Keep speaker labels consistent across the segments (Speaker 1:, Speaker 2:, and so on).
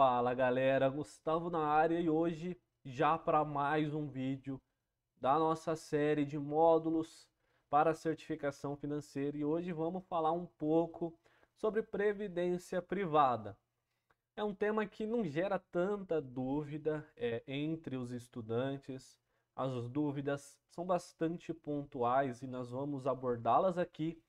Speaker 1: Fala galera, Gustavo na área e hoje já para mais um vídeo da nossa série de módulos para certificação financeira e hoje vamos falar um pouco sobre previdência privada. É um tema que não gera tanta dúvida é, entre os estudantes, as dúvidas são bastante pontuais e nós vamos abordá-las aqui,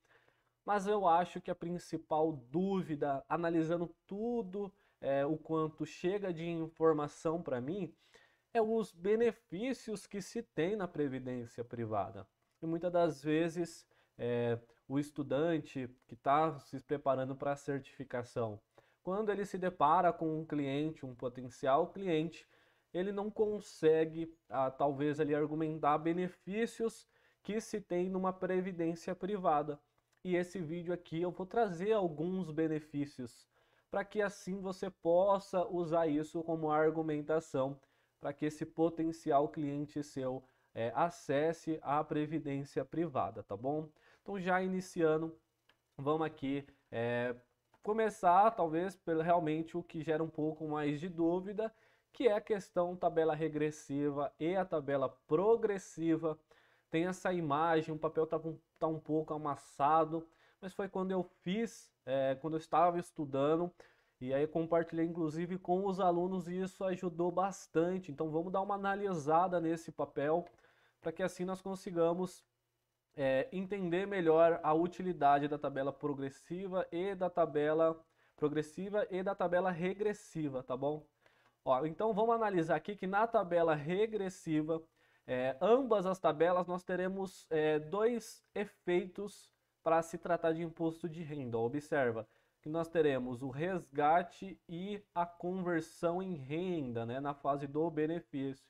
Speaker 1: mas eu acho que a principal dúvida, analisando tudo é, o quanto chega de informação para mim, é os benefícios que se tem na previdência privada. E muitas das vezes é, o estudante que está se preparando para a certificação, quando ele se depara com um cliente, um potencial cliente, ele não consegue, ah, talvez, ali, argumentar benefícios que se tem numa previdência privada. E esse vídeo aqui eu vou trazer alguns benefícios para que assim você possa usar isso como argumentação para que esse potencial cliente seu é, acesse a previdência privada, tá bom? Então, já iniciando, vamos aqui é, começar, talvez, pelo realmente o que gera um pouco mais de dúvida, que é a questão tabela regressiva e a tabela progressiva. Tem essa imagem, o papel está tá um pouco amassado, mas foi quando eu fiz, é, quando eu estava estudando, e aí compartilhei inclusive com os alunos e isso ajudou bastante. Então vamos dar uma analisada nesse papel para que assim nós consigamos é, entender melhor a utilidade da tabela progressiva e da tabela progressiva e da tabela regressiva, tá bom? Ó, então vamos analisar aqui que na tabela regressiva, é, ambas as tabelas nós teremos é, dois efeitos para se tratar de imposto de renda. Observa que nós teremos o resgate e a conversão em renda né, na fase do benefício,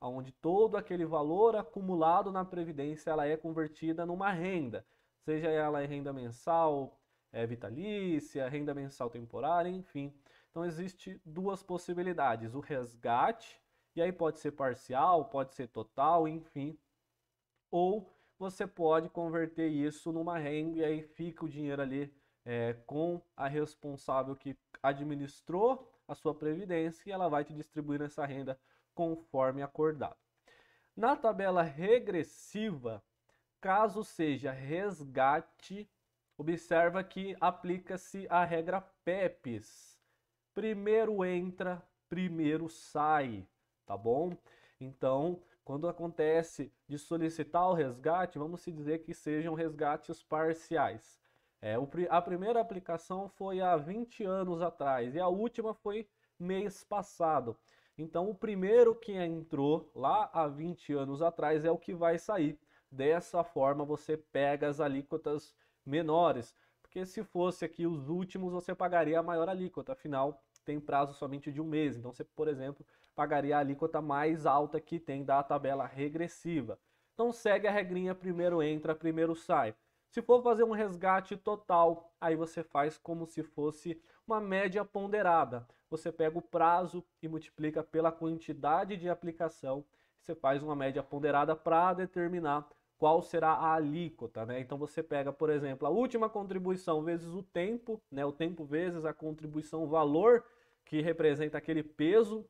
Speaker 1: onde todo aquele valor acumulado na Previdência ela é convertida numa renda, seja ela em renda mensal, é, vitalícia, renda mensal temporária, enfim. Então existe duas possibilidades, o resgate, e aí pode ser parcial, pode ser total, enfim, ou você pode converter isso numa renda e aí fica o dinheiro ali é, com a responsável que administrou a sua previdência e ela vai te distribuir essa renda conforme acordado. Na tabela regressiva, caso seja resgate, observa que aplica-se a regra PEPs. Primeiro entra, primeiro sai, tá bom? Então, quando acontece de solicitar o resgate, vamos se dizer que sejam resgates parciais. É, o, a primeira aplicação foi há 20 anos atrás e a última foi mês passado. Então, o primeiro que entrou lá há 20 anos atrás é o que vai sair. Dessa forma, você pega as alíquotas menores, porque se fosse aqui os últimos, você pagaria a maior alíquota, afinal, tem prazo somente de um mês. Então, você, por exemplo, pagaria a alíquota mais alta que tem da tabela regressiva. Então segue a regrinha, primeiro entra, primeiro sai. Se for fazer um resgate total, aí você faz como se fosse uma média ponderada. Você pega o prazo e multiplica pela quantidade de aplicação, você faz uma média ponderada para determinar qual será a alíquota, né? Então você pega, por exemplo, a última contribuição vezes o tempo, né? O tempo vezes a contribuição valor que representa aquele peso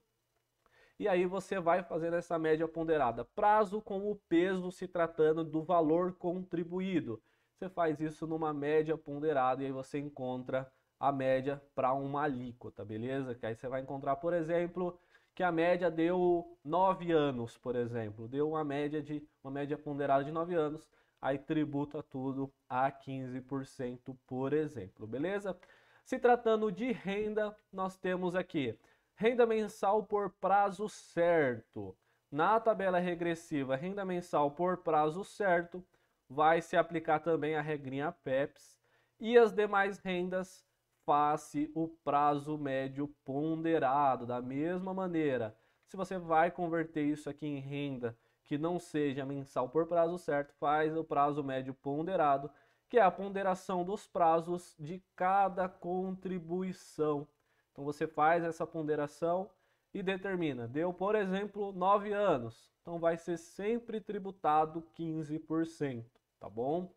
Speaker 1: e aí você vai fazendo essa média ponderada. Prazo com o peso se tratando do valor contribuído. Você faz isso numa média ponderada e aí você encontra a média para uma alíquota, beleza? Que aí você vai encontrar, por exemplo, que a média deu 9 anos, por exemplo, deu uma média de uma média ponderada de 9 anos, aí tributa tudo a 15%, por exemplo, beleza? Se tratando de renda, nós temos aqui Renda mensal por prazo certo. Na tabela regressiva, renda mensal por prazo certo, vai se aplicar também a regrinha PEPS e as demais rendas face o prazo médio ponderado, da mesma maneira. Se você vai converter isso aqui em renda que não seja mensal por prazo certo, faz o prazo médio ponderado, que é a ponderação dos prazos de cada contribuição. Então você faz essa ponderação e determina. Deu, por exemplo, 9 anos. Então vai ser sempre tributado 15%, tá bom?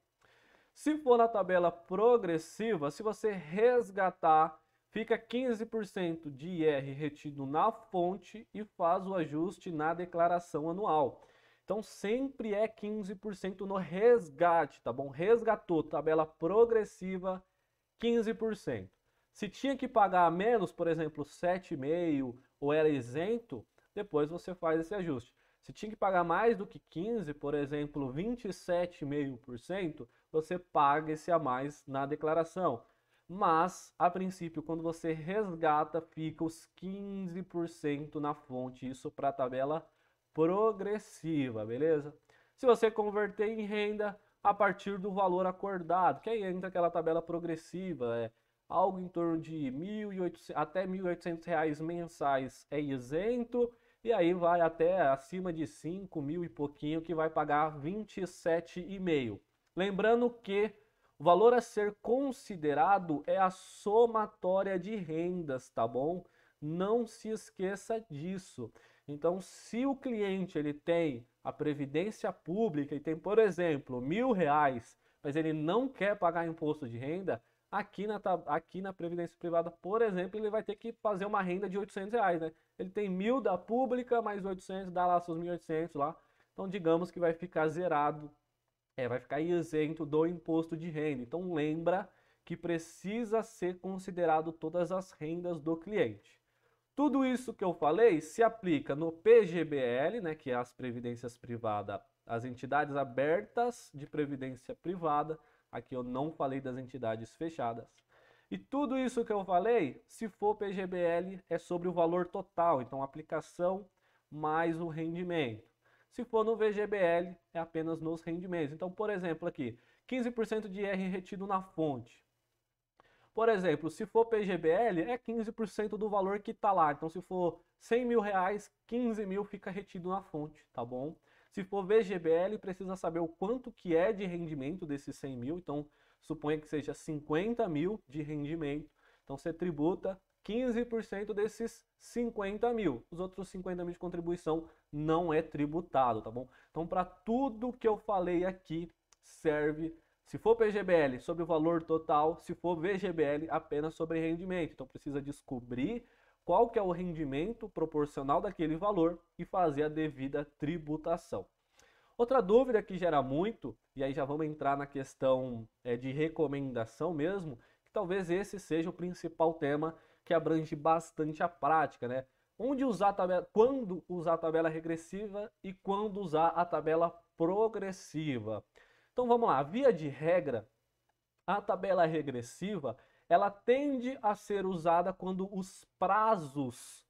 Speaker 1: Se for na tabela progressiva, se você resgatar, fica 15% de IR retido na fonte e faz o ajuste na declaração anual. Então sempre é 15% no resgate, tá bom? Resgatou, tabela progressiva, 15%. Se tinha que pagar menos, por exemplo, 7,5 ou era isento, depois você faz esse ajuste. Se tinha que pagar mais do que 15, por exemplo, 27,5%, você paga esse a mais na declaração. Mas, a princípio, quando você resgata, fica os 15% na fonte, isso para a tabela progressiva, beleza? Se você converter em renda a partir do valor acordado, que aí entra aquela tabela progressiva, é algo em torno de 1.800 até R$ 1.800 reais mensais é isento, e aí vai até acima de 5 mil e pouquinho que vai pagar 27,5. Lembrando que o valor a ser considerado é a somatória de rendas, tá bom? Não se esqueça disso. Então, se o cliente ele tem a previdência pública e tem, por exemplo, mil reais, mas ele não quer pagar imposto de renda, Aqui na, aqui na Previdência Privada, por exemplo, ele vai ter que fazer uma renda de 800 reais, né? Ele tem mil da pública, mais 800, dá lá seus 1.800 lá. Então, digamos que vai ficar zerado, é, vai ficar isento do imposto de renda. Então, lembra que precisa ser considerado todas as rendas do cliente. Tudo isso que eu falei se aplica no PGBL, né, que é as previdências privadas, as entidades abertas de previdência privada, Aqui eu não falei das entidades fechadas. E tudo isso que eu falei, se for PGBL, é sobre o valor total, então aplicação mais o rendimento. Se for no VGBL, é apenas nos rendimentos. Então, por exemplo, aqui, 15% de IR retido na fonte. Por exemplo, se for PGBL, é 15% do valor que está lá. Então, se for 100 mil reais, 15 mil fica retido na fonte, tá bom? Se for VGBL, precisa saber o quanto que é de rendimento desses 100 mil, então suponha que seja 50 mil de rendimento, então você tributa 15% desses 50 mil. Os outros 50 mil de contribuição não é tributado, tá bom? Então, para tudo que eu falei aqui, serve, se for PGBL, sobre o valor total, se for VGBL, apenas sobre rendimento. Então, precisa descobrir qual que é o rendimento proporcional daquele valor e fazer a devida tributação. Outra dúvida que gera muito, e aí já vamos entrar na questão é, de recomendação mesmo, que talvez esse seja o principal tema que abrange bastante a prática, né? Onde usar a tabela, quando usar a tabela regressiva e quando usar a tabela progressiva. Então vamos lá, via de regra, a tabela regressiva ela tende a ser usada quando os prazos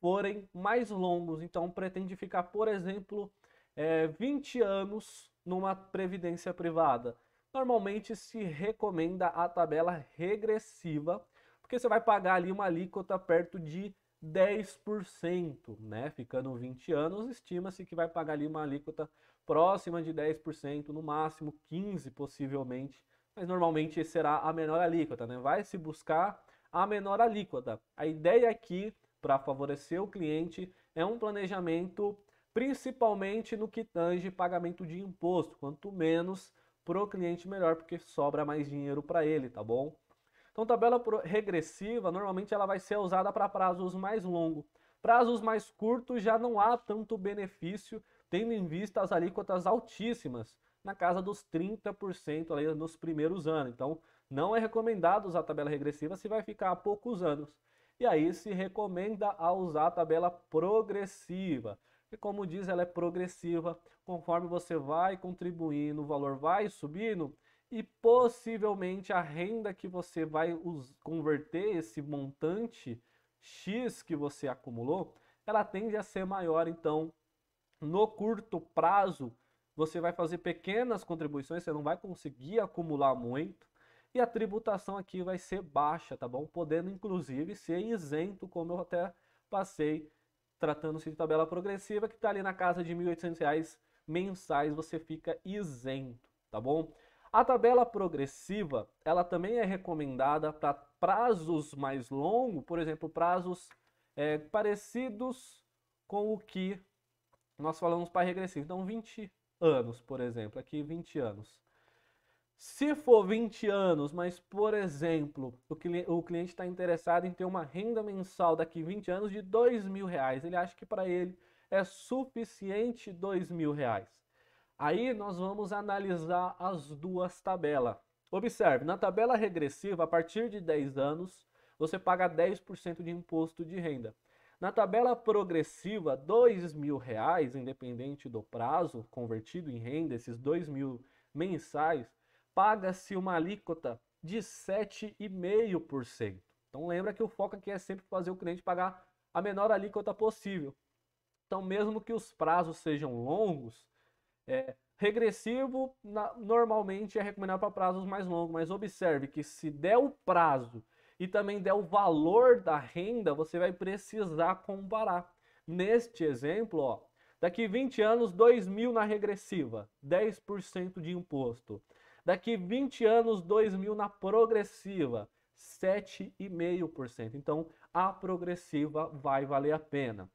Speaker 1: forem mais longos. Então, pretende ficar, por exemplo, é, 20 anos numa previdência privada. Normalmente se recomenda a tabela regressiva, porque você vai pagar ali uma alíquota perto de 10%, né? Ficando 20 anos, estima-se que vai pagar ali uma alíquota próxima de 10%, no máximo 15 possivelmente mas normalmente será a menor alíquota, né? Vai se buscar a menor alíquota. A ideia aqui para favorecer o cliente é um planejamento principalmente no que tange pagamento de imposto. Quanto menos pro cliente melhor, porque sobra mais dinheiro para ele, tá bom? Então, tabela regressiva, normalmente ela vai ser usada para prazos mais longos. Prazos mais curtos já não há tanto benefício, tendo em vista as alíquotas altíssimas na casa dos 30% ali nos primeiros anos. Então, não é recomendado usar a tabela regressiva se vai ficar há poucos anos. E aí se recomenda a usar a tabela progressiva. E como diz, ela é progressiva, conforme você vai contribuindo, o valor vai subindo e possivelmente a renda que você vai converter esse montante X que você acumulou, ela tende a ser maior, então, no curto prazo, você vai fazer pequenas contribuições, você não vai conseguir acumular muito. E a tributação aqui vai ser baixa, tá bom? Podendo inclusive ser isento, como eu até passei tratando-se de tabela progressiva, que está ali na casa de R$ 1.800 mensais, você fica isento, tá bom? A tabela progressiva, ela também é recomendada para prazos mais longos, por exemplo, prazos é, parecidos com o que nós falamos para regressivo. Então, 20 anos, por exemplo, aqui 20 anos. Se for 20 anos, mas por exemplo, o, cli o cliente está interessado em ter uma renda mensal daqui 20 anos de dois mil reais, ele acha que para ele é suficiente dois mil reais. Aí nós vamos analisar as duas tabelas. Observe, na tabela regressiva, a partir de 10 anos, você paga 10% de imposto de renda. Na tabela progressiva, R$ 2.000, independente do prazo, convertido em renda, esses R$ 2.000 mensais, paga-se uma alíquota de 7,5%. Então lembra que o foco aqui é sempre fazer o cliente pagar a menor alíquota possível. Então mesmo que os prazos sejam longos, é, regressivo na, normalmente é recomendado para prazos mais longos, mas observe que se der o prazo e também der o valor da renda, você vai precisar comparar. Neste exemplo, ó, daqui 20 anos, 2 mil na regressiva, 10% de imposto. Daqui 20 anos, 2 mil na progressiva, 7,5%. Então, a progressiva vai valer a pena.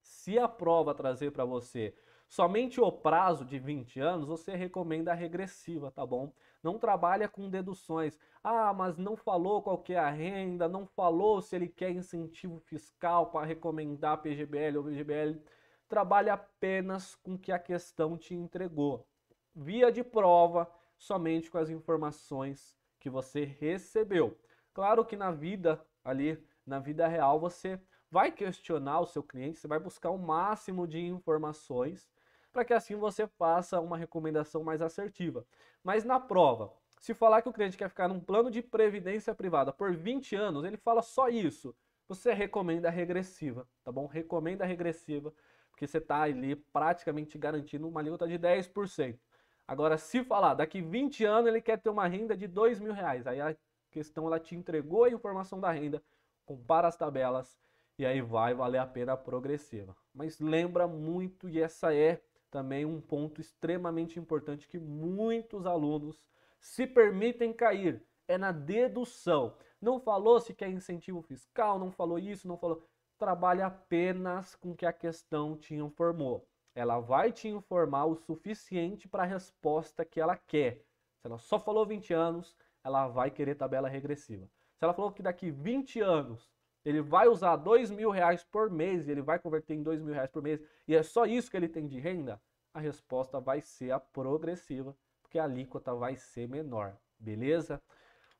Speaker 1: Se a prova trazer para você somente o prazo de 20 anos, você recomenda a regressiva, tá bom? não trabalha com deduções. Ah, mas não falou qual é a renda, não falou se ele quer incentivo fiscal para recomendar PGBL ou PGBL. Trabalha apenas com o que a questão te entregou. Via de prova, somente com as informações que você recebeu. Claro que na vida ali, na vida real, você vai questionar o seu cliente, você vai buscar o máximo de informações para que assim você faça uma recomendação mais assertiva. Mas na prova, se falar que o cliente quer ficar num plano de previdência privada por 20 anos, ele fala só isso. Você recomenda a regressiva, tá bom? Recomenda a regressiva, porque você está ali praticamente garantindo uma alíquota de 10%. Agora, se falar daqui 20 anos ele quer ter uma renda de 2 mil reais, aí a questão ela te entregou a informação da renda, compara as tabelas e aí vai valer a pena a progressiva. Mas lembra muito, e essa é também um ponto extremamente importante que muitos alunos se permitem cair é na dedução. Não falou se quer incentivo fiscal, não falou isso, não falou. Trabalha apenas com que a questão te informou. Ela vai te informar o suficiente para a resposta que ela quer. Se ela só falou 20 anos, ela vai querer tabela regressiva. Se ela falou que daqui 20 anos ele vai usar dois mil reais por mês, ele vai converter em dois mil reais por mês, e é só isso que ele tem de renda? A resposta vai ser a progressiva, porque a alíquota vai ser menor, beleza?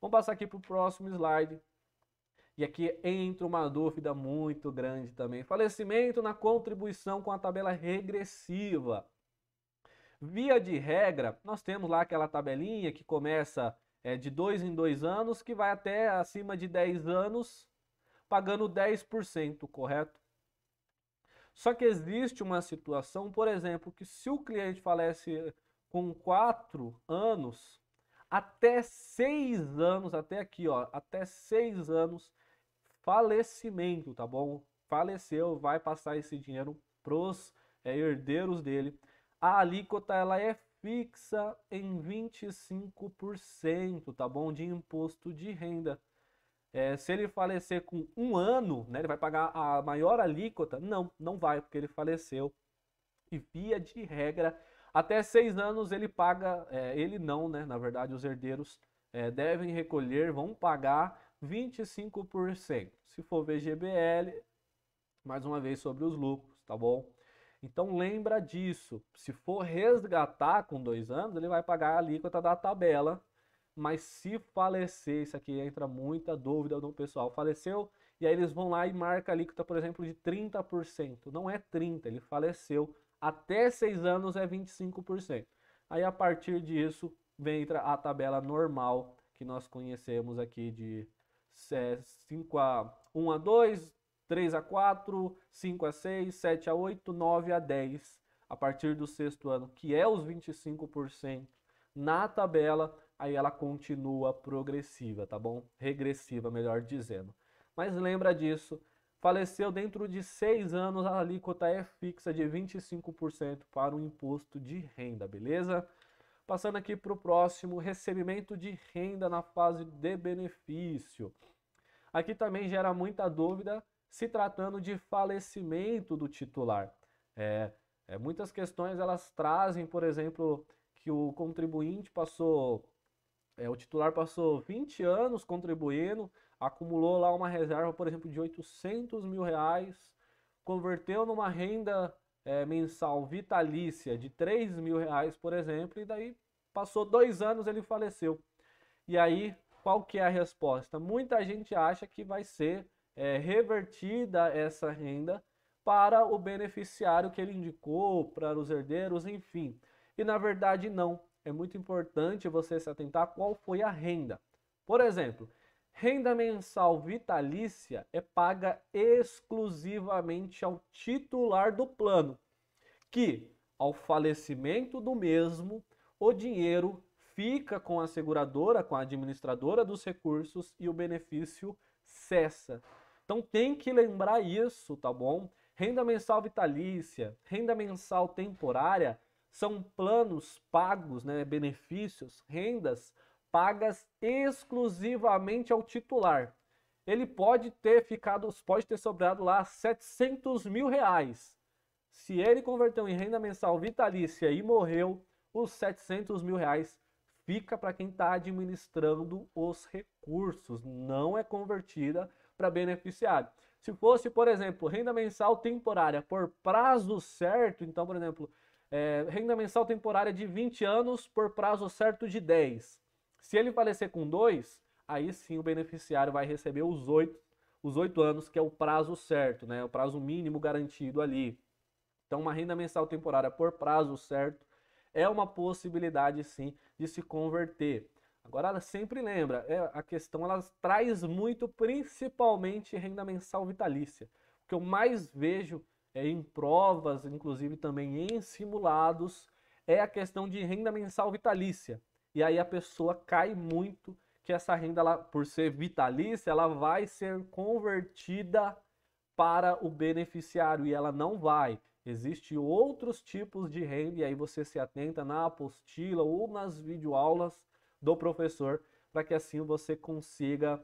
Speaker 1: Vamos passar aqui para o próximo slide. E aqui entra uma dúvida muito grande também. Falecimento na contribuição com a tabela regressiva. Via de regra, nós temos lá aquela tabelinha que começa é, de dois em dois anos, que vai até acima de 10 anos, pagando 10%, correto? Só que existe uma situação, por exemplo, que se o cliente falece com 4 anos, até 6 anos, até aqui, ó, até 6 anos, falecimento, tá bom? Faleceu, vai passar esse dinheiro pros é, herdeiros dele. A alíquota ela é fixa em 25%, tá bom? De imposto de renda. É, se ele falecer com um ano, né, ele vai pagar a maior alíquota? Não, não vai, porque ele faleceu. E via de regra, até seis anos ele paga, é, ele não, né? Na verdade, os herdeiros é, devem recolher, vão pagar 25%. Se for VGBL, mais uma vez sobre os lucros, tá bom? Então lembra disso. Se for resgatar com dois anos, ele vai pagar a alíquota da tabela mas se falecer, isso aqui entra muita dúvida do pessoal, faleceu, e aí eles vão lá e marca a alíquota, tá, por exemplo, de 30%. Não é 30%, ele faleceu, até 6 anos é 25%. Aí a partir disso, vem a tabela normal que nós conhecemos aqui de 5 é, a 1 a 2, 3 a 4, 5 a 6, 7 a 8, 9 a 10, a partir do sexto ano, que é os 25%, na tabela aí ela continua progressiva, tá bom? Regressiva, melhor dizendo. Mas lembra disso, faleceu dentro de seis anos, a alíquota é fixa de 25% para o imposto de renda, beleza? Passando aqui para o próximo, recebimento de renda na fase de benefício. Aqui também gera muita dúvida se tratando de falecimento do titular. É, é, muitas questões elas trazem, por exemplo, que o contribuinte passou é, o titular passou 20 anos contribuindo, acumulou lá uma reserva, por exemplo, de 800 mil reais, converteu numa renda é, mensal vitalícia de 3 mil reais, por exemplo, e daí passou dois anos ele faleceu. E aí, qual que é a resposta? Muita gente acha que vai ser é, revertida essa renda para o beneficiário que ele indicou, para os herdeiros, enfim. E na verdade não é muito importante você se atentar qual foi a renda. Por exemplo, renda mensal vitalícia é paga exclusivamente ao titular do plano, que, ao falecimento do mesmo, o dinheiro fica com a seguradora, com a administradora dos recursos e o benefício cessa. Então tem que lembrar isso, tá bom? Renda mensal vitalícia, renda mensal temporária são planos pagos, né, benefícios, rendas pagas exclusivamente ao titular. Ele pode ter ficado, pode ter sobrado lá 700 mil reais. Se ele converteu em renda mensal vitalícia e morreu, os 700 mil reais fica para quem está administrando os recursos, não é convertida para beneficiário. Se fosse, por exemplo, renda mensal temporária por prazo certo, então, por exemplo, é, renda mensal temporária de 20 anos por prazo certo de 10. Se ele falecer com 2, aí sim o beneficiário vai receber os 8, os 8 anos, que é o prazo certo, né? o prazo mínimo garantido ali. Então, uma renda mensal temporária por prazo certo é uma possibilidade sim de se converter. Agora, ela sempre lembra, é, a questão ela traz muito, principalmente renda mensal vitalícia. O que eu mais vejo é, em provas, inclusive também em simulados, é a questão de renda mensal vitalícia. E aí a pessoa cai muito que essa renda, ela, por ser vitalícia, ela vai ser convertida para o beneficiário e ela não vai. Existem outros tipos de renda e aí você se atenta na apostila ou nas videoaulas do professor para que assim você consiga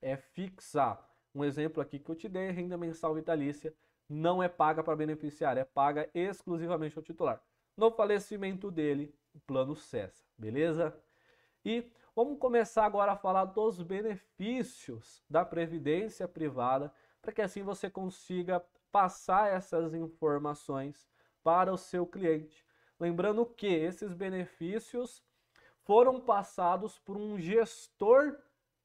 Speaker 1: é, fixar. Um exemplo aqui que eu te dei é renda mensal vitalícia, não é paga para beneficiário, é paga exclusivamente ao titular. No falecimento dele, o plano cessa, beleza? E vamos começar agora a falar dos benefícios da previdência privada, para que assim você consiga passar essas informações para o seu cliente. Lembrando que esses benefícios foram passados por um gestor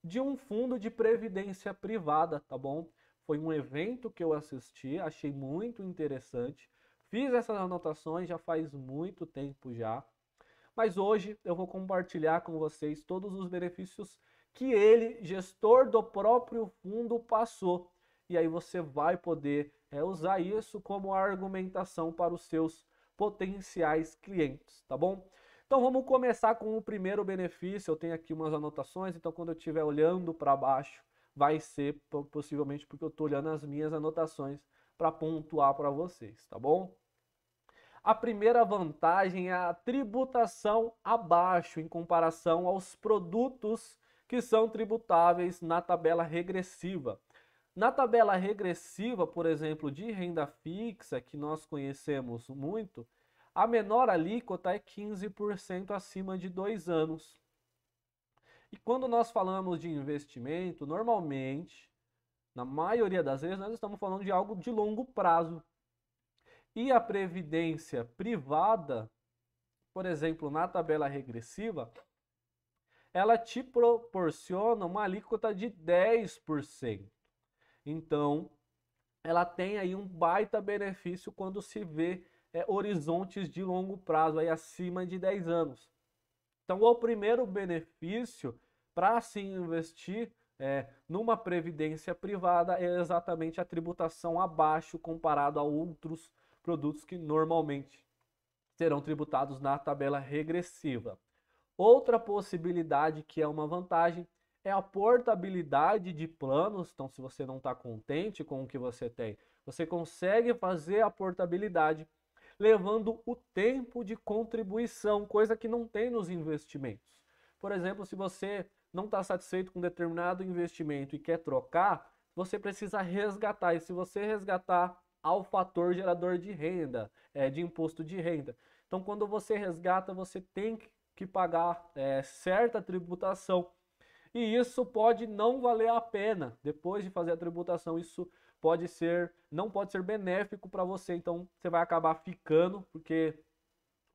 Speaker 1: de um fundo de previdência privada, tá bom? Foi um evento que eu assisti, achei muito interessante. Fiz essas anotações já faz muito tempo já. Mas hoje eu vou compartilhar com vocês todos os benefícios que ele, gestor do próprio fundo, passou. E aí você vai poder é, usar isso como argumentação para os seus potenciais clientes, tá bom? Então vamos começar com o primeiro benefício. Eu tenho aqui umas anotações, então quando eu estiver olhando para baixo, vai ser possivelmente porque eu estou olhando as minhas anotações para pontuar para vocês, tá bom? A primeira vantagem é a tributação abaixo em comparação aos produtos que são tributáveis na tabela regressiva. Na tabela regressiva, por exemplo, de renda fixa, que nós conhecemos muito, a menor alíquota é 15% acima de dois anos. E quando nós falamos de investimento, normalmente, na maioria das vezes, nós estamos falando de algo de longo prazo. E a previdência privada, por exemplo, na tabela regressiva, ela te proporciona uma alíquota de 10%. Então, ela tem aí um baita benefício quando se vê é, horizontes de longo prazo, aí acima de 10 anos. Então, o primeiro benefício para se investir é, numa previdência privada é exatamente a tributação abaixo comparado a outros produtos que normalmente serão tributados na tabela regressiva. Outra possibilidade que é uma vantagem é a portabilidade de planos. Então, se você não está contente com o que você tem, você consegue fazer a portabilidade levando o tempo de contribuição, coisa que não tem nos investimentos. Por exemplo, se você não está satisfeito com determinado investimento e quer trocar, você precisa resgatar. E se você resgatar ao fator gerador de renda, é, de imposto de renda. Então, quando você resgata, você tem que pagar é, certa tributação. E isso pode não valer a pena. Depois de fazer a tributação, isso pode ser não pode ser benéfico para você, então você vai acabar ficando, porque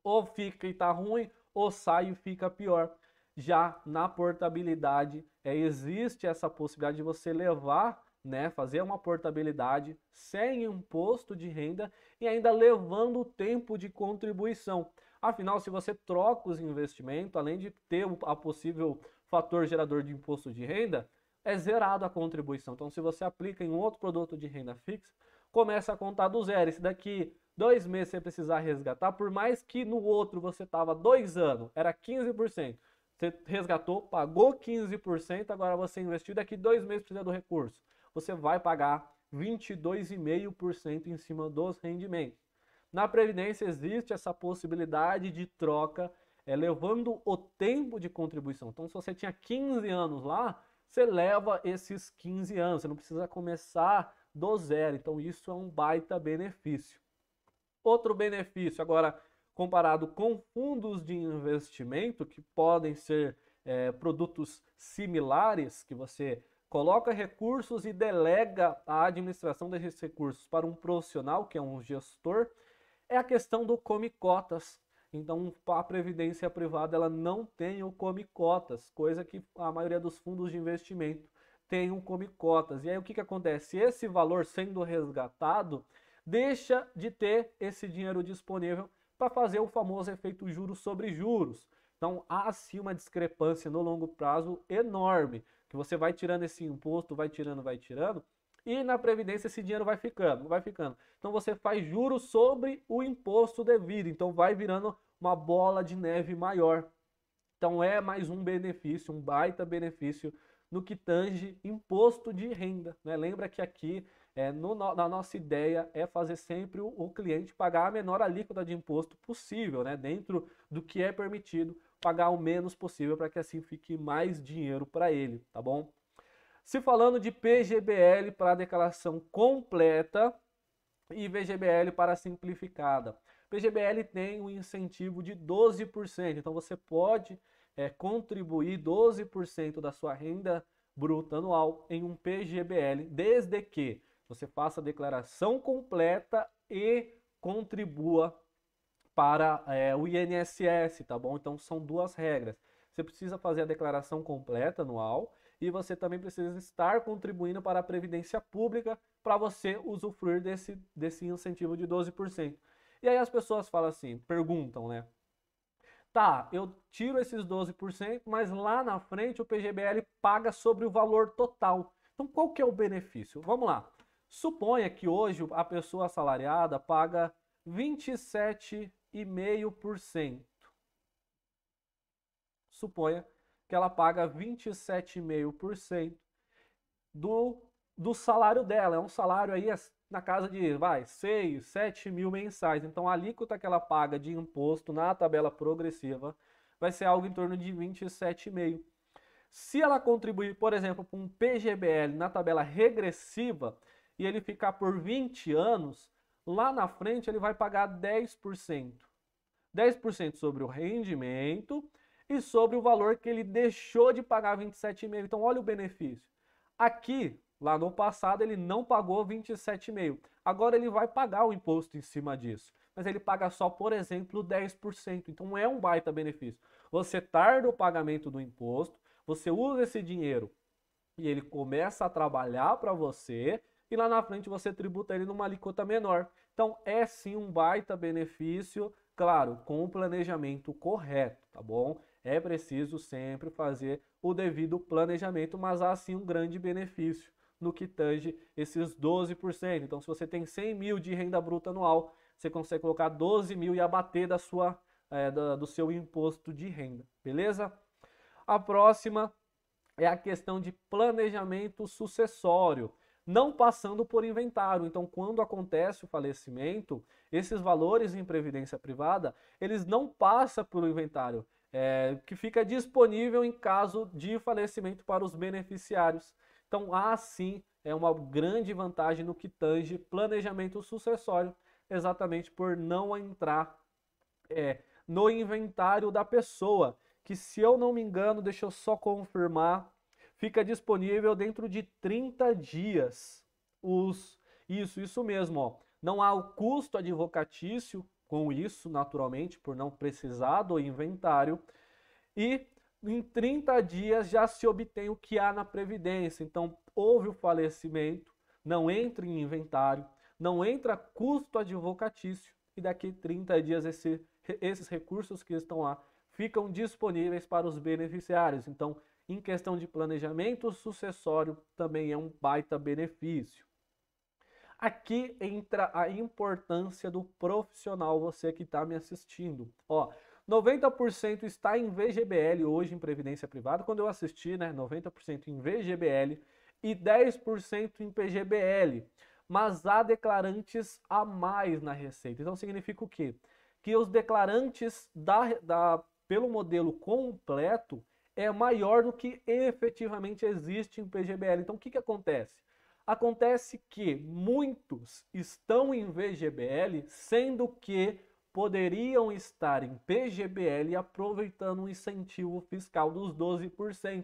Speaker 1: ou fica e tá ruim, ou sai e fica pior. Já na portabilidade, é, existe essa possibilidade de você levar, né, fazer uma portabilidade sem imposto de renda e ainda levando o tempo de contribuição. Afinal, se você troca os investimentos, além de ter a possível fator gerador de imposto de renda, é zerado a contribuição. Então, se você aplica em um outro produto de renda fixa, começa a contar do zero. E se daqui dois meses você precisar resgatar, por mais que no outro você estava dois anos, era 15%. Você resgatou, pagou 15%, agora você investiu, daqui dois meses precisa do recurso. Você vai pagar 22,5% em cima dos rendimentos. Na Previdência existe essa possibilidade de troca, é, levando o tempo de contribuição. Então, se você tinha 15 anos lá, você leva esses 15 anos, você não precisa começar do zero. Então isso é um baita benefício. Outro benefício, agora comparado com fundos de investimento que podem ser é, produtos similares que você coloca recursos e delega a administração desses recursos para um profissional que é um gestor, é a questão do come cotas. Então, a previdência privada ela não tem o come cotas, coisa que a maioria dos fundos de investimento tem um come cotas. E aí o que, que acontece? Esse valor sendo resgatado deixa de ter esse dinheiro disponível para fazer o famoso efeito juros sobre juros. Então há sim uma discrepância no longo prazo enorme, que você vai tirando esse imposto, vai tirando, vai tirando, e na previdência esse dinheiro vai ficando, vai ficando. Então você faz juros sobre o imposto devido, então vai virando uma bola de neve maior. Então é mais um benefício, um baita benefício no que tange imposto de renda. Né? Lembra que aqui é, no, na nossa ideia é fazer sempre o, o, cliente pagar a menor alíquota de imposto possível, né? dentro do que é permitido, pagar o menos possível para que assim fique mais dinheiro para ele, tá bom? Se falando de PGBL para declaração completa e VGBL para simplificada. PGBL tem um incentivo de 12%, então você pode é, contribuir 12% da sua renda bruta anual em um PGBL, desde que você faça a declaração completa e contribua para é, o INSS, tá bom? Então são duas regras. Você precisa fazer a declaração completa anual e você também precisa estar contribuindo para a Previdência Pública para você usufruir desse, desse incentivo de 12%. E aí as pessoas falam assim, perguntam, né? Tá, eu tiro esses 12%, mas lá na frente o PGBL paga sobre o valor total. Então qual que é o benefício? Vamos lá. Suponha que hoje a pessoa assalariada paga 27,5%. Suponha que ela paga 27,5% do, do salário dela. É um salário aí na casa de, vai, 6, 7 mil mensais. Então a alíquota que ela paga de imposto na tabela progressiva vai ser algo em torno de 27,5. Se ela contribuir, por exemplo, com um PGBL na tabela regressiva e ele ficar por 20 anos, lá na frente ele vai pagar 10%. 10% sobre o rendimento e sobre o valor que ele deixou de pagar 27,5. Então olha o benefício. Aqui Lá no passado ele não pagou 27,5. Agora ele vai pagar o imposto em cima disso. Mas ele paga só, por exemplo, 10%. Então é um baita benefício. Você tarda o pagamento do imposto, você usa esse dinheiro e ele começa a trabalhar para você e lá na frente você tributa ele numa alíquota menor. Então é sim um baita benefício, claro, com o planejamento correto, tá bom? É preciso sempre fazer o devido planejamento, mas há sim um grande benefício no que tange esses 12%. Então, se você tem 100 mil de renda bruta anual, você consegue colocar 12 mil e abater da sua, é, da, do seu imposto de renda, beleza? A próxima é a questão de planejamento sucessório, não passando por inventário. Então, quando acontece o falecimento, esses valores em previdência privada, eles não passam por inventário, é, que fica disponível em caso de falecimento para os beneficiários. Então há ah, sim é uma grande vantagem no que tange planejamento sucessório, exatamente por não entrar é, no inventário da pessoa, que se eu não me engano, deixa eu só confirmar, fica disponível dentro de 30 dias. Os isso, isso mesmo, ó. Não há o custo advocatício com isso, naturalmente, por não precisar do inventário. E em 30 dias já se obtém o que há na previdência. Então, houve o falecimento, não entra em inventário, não entra custo advocatício e daqui 30 dias esse, esses recursos que estão lá ficam disponíveis para os beneficiários. Então, em questão de planejamento sucessório, também é um baita benefício. Aqui entra a importância do profissional, você que está me assistindo. Ó, 90% está em VGBL hoje em previdência privada. Quando eu assisti, né, 90% em VGBL e 10% em PGBL. Mas há declarantes a mais na receita. Então significa o quê? Que os declarantes da, da pelo modelo completo é maior do que efetivamente existe em PGBL. Então o que, que acontece? Acontece que muitos estão em VGBL, sendo que poderiam estar em PGBL aproveitando o incentivo fiscal dos 12%.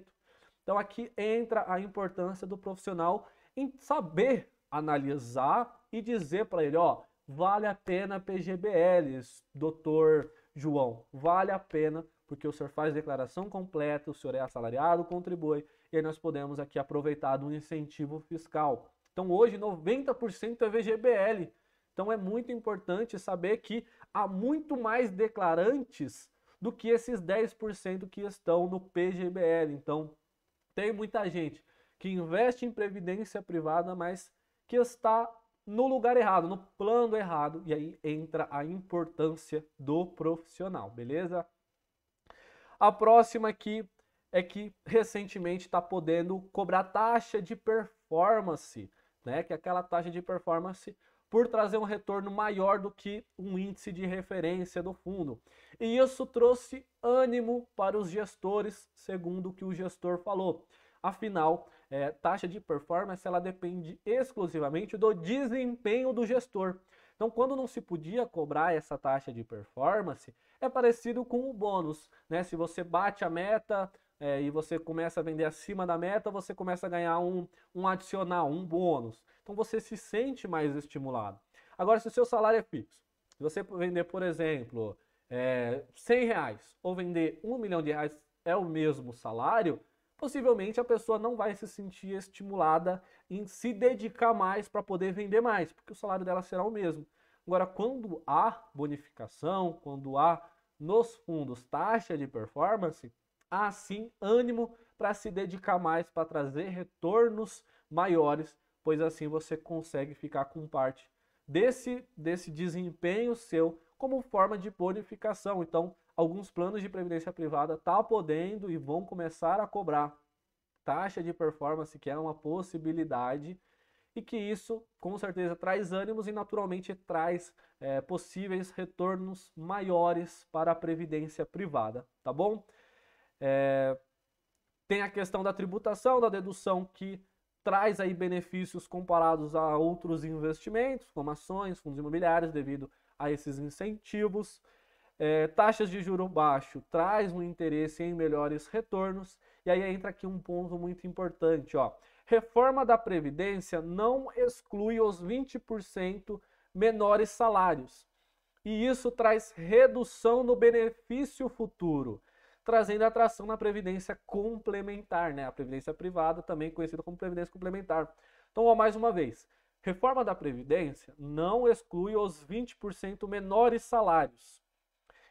Speaker 1: Então aqui entra a importância do profissional em saber analisar e dizer para ele, ó, vale a pena PGBL, doutor João, vale a pena, porque o senhor faz declaração completa, o senhor é assalariado, contribui, e aí nós podemos aqui aproveitar do incentivo fiscal. Então hoje 90% é VGBL. Então é muito importante saber que há muito mais declarantes do que esses 10% que estão no PGBL. Então, tem muita gente que investe em previdência privada, mas que está no lugar errado, no plano errado, e aí entra a importância do profissional, beleza? A próxima aqui é que recentemente está podendo cobrar taxa de performance, né? Que é aquela taxa de performance por trazer um retorno maior do que um índice de referência do fundo. E isso trouxe ânimo para os gestores, segundo o que o gestor falou. Afinal, é, taxa de performance ela depende exclusivamente do desempenho do gestor. Então, quando não se podia cobrar essa taxa de performance, é parecido com o bônus, né? Se você bate a meta, é, e você começa a vender acima da meta, você começa a ganhar um, um adicional, um bônus. Então você se sente mais estimulado. Agora, se o seu salário é fixo, se você vender, por exemplo, é, 100 reais ou vender 1 milhão de reais é o mesmo salário, possivelmente a pessoa não vai se sentir estimulada em se dedicar mais para poder vender mais, porque o salário dela será o mesmo. Agora, quando há bonificação, quando há nos fundos taxa de performance, assim ânimo para se dedicar mais, para trazer retornos maiores, pois assim você consegue ficar com parte desse, desse desempenho seu como forma de bonificação. Então, alguns planos de previdência privada tá podendo e vão começar a cobrar taxa de performance, que é uma possibilidade, e que isso com certeza traz ânimos e naturalmente traz é, possíveis retornos maiores para a previdência privada, tá bom? É, tem a questão da tributação, da dedução que traz aí benefícios comparados a outros investimentos, como ações, fundos imobiliários, devido a esses incentivos. É, taxas de juro baixo traz um interesse em melhores retornos. E aí entra aqui um ponto muito importante, ó. Reforma da Previdência não exclui os 20% menores salários. E isso traz redução no benefício futuro trazendo atração na previdência complementar, né? A previdência privada, também conhecida como previdência complementar. Então, ó, mais uma vez, reforma da previdência não exclui os 20% menores salários.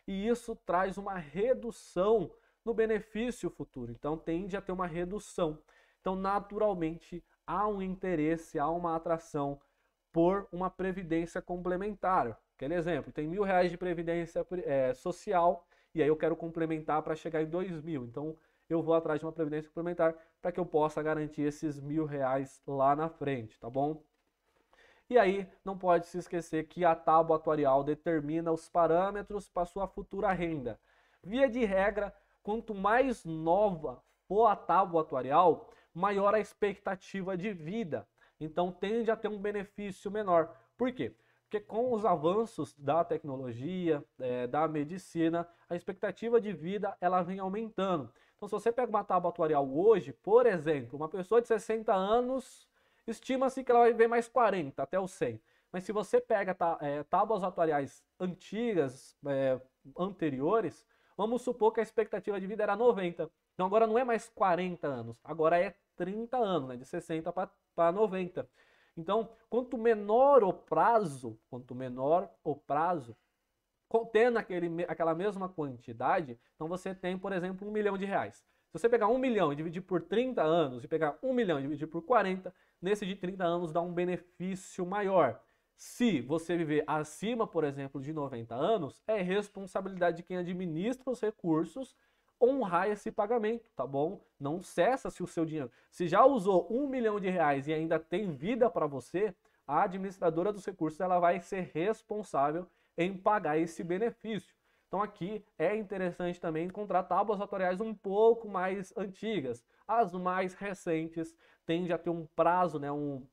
Speaker 1: E isso traz uma redução no benefício futuro. Então, tende a ter uma redução. Então, naturalmente, há um interesse, há uma atração por uma previdência complementar. Aquele exemplo, tem mil reais de previdência é, social, e aí eu quero complementar para chegar em dois mil. Então eu vou atrás de uma previdência complementar para que eu possa garantir esses mil reais lá na frente, tá bom? E aí, não pode se esquecer que a tábua atuarial determina os parâmetros para sua futura renda. Via de regra, quanto mais nova for a tábua atuarial, maior a expectativa de vida. Então, tende a ter um benefício menor. Por quê? Porque com os avanços da tecnologia, é, da medicina, a expectativa de vida ela vem aumentando. Então, se você pega uma tábua atuarial hoje, por exemplo, uma pessoa de 60 anos, estima-se que ela vai viver mais 40, até os 100. Mas se você pega tá, é, tábuas atuariais antigas, é, anteriores, vamos supor que a expectativa de vida era 90. Então agora não é mais 40 anos, agora é 30 anos, né? de 60 para 90. Então, quanto menor o prazo, quanto menor o prazo, contendo aquele, aquela mesma quantidade, então você tem, por exemplo, um milhão de reais. Se você pegar um milhão e dividir por 30 anos, e pegar um milhão e dividir por 40, nesse de 30 anos dá um benefício maior. Se você viver acima, por exemplo, de 90 anos, é responsabilidade de quem administra os recursos honrar esse pagamento, tá bom? Não cessa-se o seu dinheiro. Se já usou um milhão de reais e ainda tem vida para você, a administradora dos recursos ela vai ser responsável em pagar esse benefício. Então aqui é interessante também encontrar tábuas atoriais um pouco mais antigas. As mais recentes tendem a ter um prazo, né, um,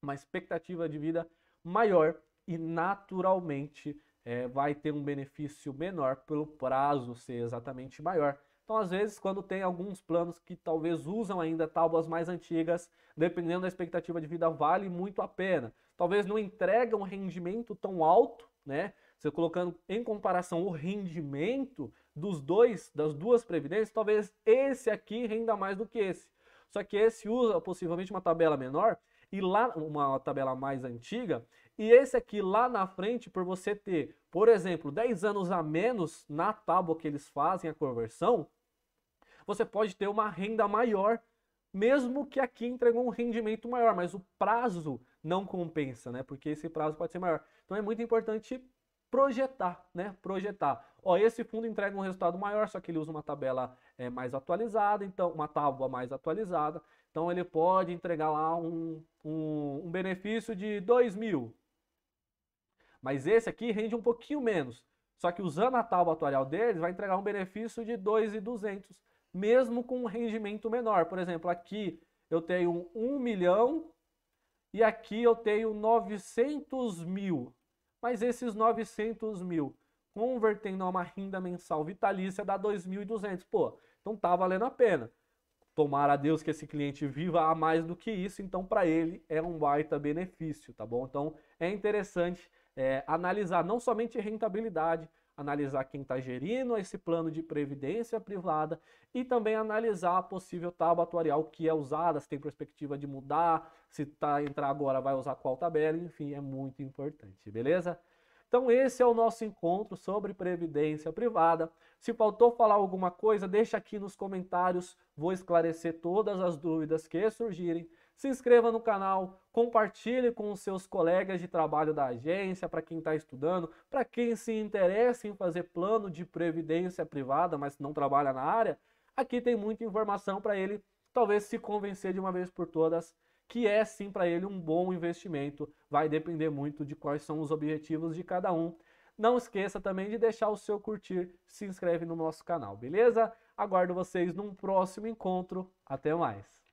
Speaker 1: uma expectativa de vida maior e naturalmente é, vai ter um benefício menor pelo prazo ser exatamente maior. Então, às vezes, quando tem alguns planos que talvez usam ainda tábuas mais antigas, dependendo da expectativa de vida, vale muito a pena. Talvez não entrega um rendimento tão alto, né? Você colocando em comparação o rendimento dos dois, das duas previdências, talvez esse aqui renda mais do que esse. Só que esse usa possivelmente uma tabela menor e lá uma tabela mais antiga e esse aqui lá na frente, por você ter, por exemplo, 10 anos a menos na tábua que eles fazem a conversão, você pode ter uma renda maior, mesmo que aqui entregou um rendimento maior, mas o prazo não compensa, né? Porque esse prazo pode ser maior. Então é muito importante projetar, né? Projetar. Ó, esse fundo entrega um resultado maior, só que ele usa uma tabela é, mais atualizada, então uma tábua mais atualizada. Então ele pode entregar lá um, um, um benefício de 2 mil, mas esse aqui rende um pouquinho menos. Só que usando a tábua atuarial deles, vai entregar um benefício de 2,200, mesmo com um rendimento menor. Por exemplo, aqui eu tenho 1 milhão e aqui eu tenho 900 mil. Mas esses 900 mil convertendo a uma renda mensal vitalícia dá 2.200. Pô, então tá valendo a pena. Tomara a Deus que esse cliente viva a mais do que isso, então para ele é um baita benefício, tá bom? Então é interessante é, analisar não somente rentabilidade, analisar quem está gerindo esse plano de previdência privada e também analisar a possível tabela atuarial que é usada, se tem perspectiva de mudar, se tá entrar agora vai usar qual tabela, enfim, é muito importante, beleza? Então esse é o nosso encontro sobre previdência privada. Se faltou falar alguma coisa, deixa aqui nos comentários, vou esclarecer todas as dúvidas que surgirem se inscreva no canal, compartilhe com os seus colegas de trabalho da agência, para quem está estudando, para quem se interessa em fazer plano de previdência privada, mas não trabalha na área. Aqui tem muita informação para ele talvez se convencer de uma vez por todas que é sim para ele um bom investimento. Vai depender muito de quais são os objetivos de cada um. Não esqueça também de deixar o seu curtir, se inscreve no nosso canal, beleza? Aguardo vocês num próximo encontro. Até mais!